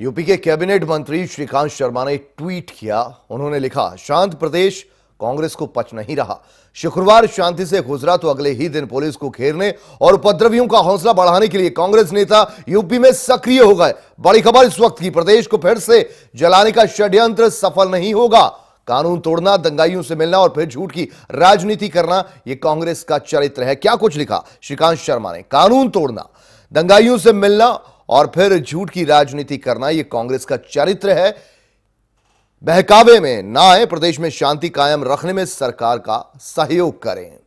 UP के cabinet मंत्री श्रीकांत शर्मा ने ट्वीट किया उन्होंने लिखा शांत प्रदेश कांग्रेस को पच नहीं रहा शुक्रवार शांति से गुजरा तो अगले ही दिन पुलिस को घेरने और उपद्रवियों का हौसला बढ़ाने के लिए कांग्रेस नेता यूपी में सक्रिय हो गए बड़ी खबर इस वक्त की प्रदेश को फिर से जलाने का षड्यंत्र सफल नहीं होगा कानून तोड़ना दंगाइयों से मिलना और फिर झूठ की राजनीति करना यह कांग्रेस का चरित्र है क्या कुछ लिखा श्रीकांत शर्मा ने कानून तोड़ना दंगाइयों से मिलना और फिर झूठ की राजनीति करना यह कांग्रेस का चरित्र है बहकावे में ना आए प्रदेश में शांति कायम रखने में सरकार का सहयोग करें